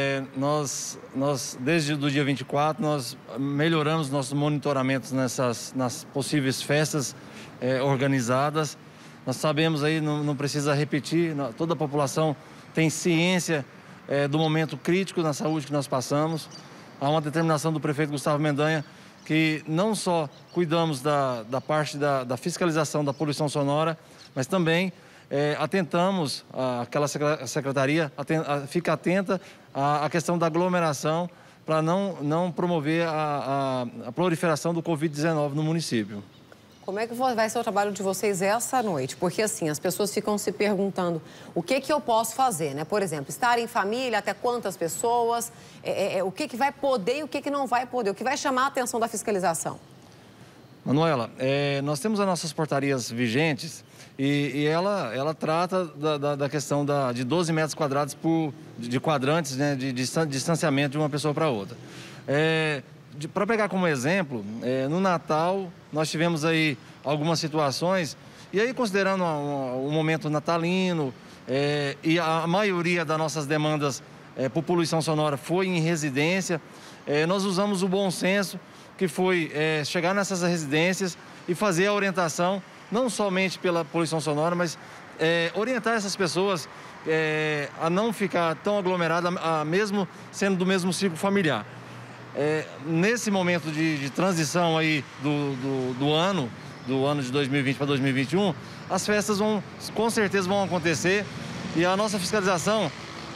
É, nós, nós, desde o dia 24, nós melhoramos nossos monitoramentos nessas nas possíveis festas é, organizadas. Nós sabemos aí, não, não, precisa repetir, toda a população tem ciência é, do momento crítico na saúde que nós passamos. Há uma determinação do prefeito Gustavo Mendanha que não só cuidamos da, da parte da, da fiscalização da poluição sonora, mas também é, atentamos, aquela secretaria fica atenta à questão da aglomeração para não, não promover a, a, a proliferação do Covid-19 no município. Como é que vai ser o trabalho de vocês essa noite? Porque assim, as pessoas ficam se perguntando o que que eu posso fazer, né? Por exemplo, estar em família, até quantas pessoas, é, é, é o que que vai poder e o que que não vai poder, o que vai chamar a atenção da fiscalização? Manuela, é, nós temos as nossas portarias vigentes e, e ela, ela trata da, da, da, questão da, de 12 metros quadrados por, de quadrantes né, de, de distanciamento de uma pessoa para outra. É, para pegar como exemplo, é, no Natal nós tivemos aí algumas situações, e aí considerando o momento natalino é, e a maioria das nossas demandas é, por poluição sonora foi em residência, é, nós usamos o bom senso que foi é, chegar nessas residências e fazer a orientação, não somente pela poluição sonora, mas é, orientar essas pessoas é, a não ficar tão aglomerada, a, mesmo sendo do mesmo ciclo familiar. É, nesse momento de, de transição aí do, do, do, ano, do ano de 2020 para 2021, as festas vão, com certeza vão acontecer e a nossa fiscalização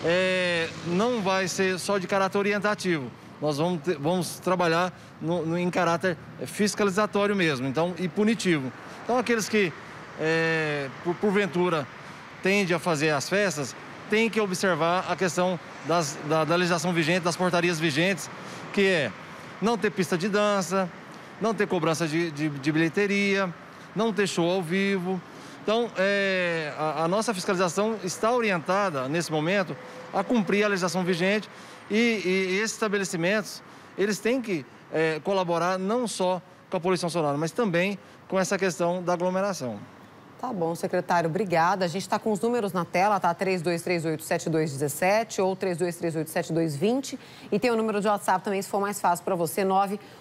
é, não vai ser só de caráter orientativo, nós vamos, ter, vamos trabalhar no, no, em caráter fiscalizatório mesmo então, e punitivo. Então, aqueles que, é, por, porventura, tendem a fazer as festas, tem que observar a questão das, da, da legislação vigente, das portarias vigentes, que é não ter pista de dança, não ter cobrança de, de, de bilheteria, não ter show ao vivo. Então, é, a, a, nossa fiscalização está orientada, nesse momento, a cumprir a legislação vigente e, e esses estabelecimentos, eles têm que é, colaborar não só com a poluição sonora, mas também com essa questão da aglomeração. Tá bom, secretário, obrigada. A gente está com os números na tela, tá? 32387217 ou 32387220. E tem o número de WhatsApp também, se for mais fácil para você,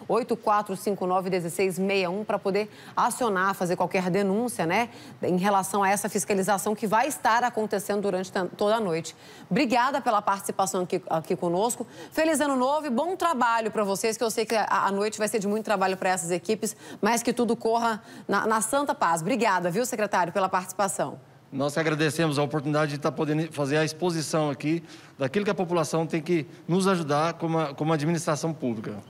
984591661, para poder acionar, fazer qualquer denúncia, né? Em relação a essa fiscalização que vai estar acontecendo durante toda a noite. Obrigada pela participação aqui, aqui conosco. Feliz ano novo e bom trabalho para vocês, que eu sei que a, a noite vai ser de muito trabalho para essas equipes, mas que tudo corra na, na santa paz. Obrigada, viu, secretário? secretário, pela participação. Nós agradecemos a oportunidade de estar podendo fazer a exposição aqui daquilo que a população tem que nos ajudar como, a, como administração pública.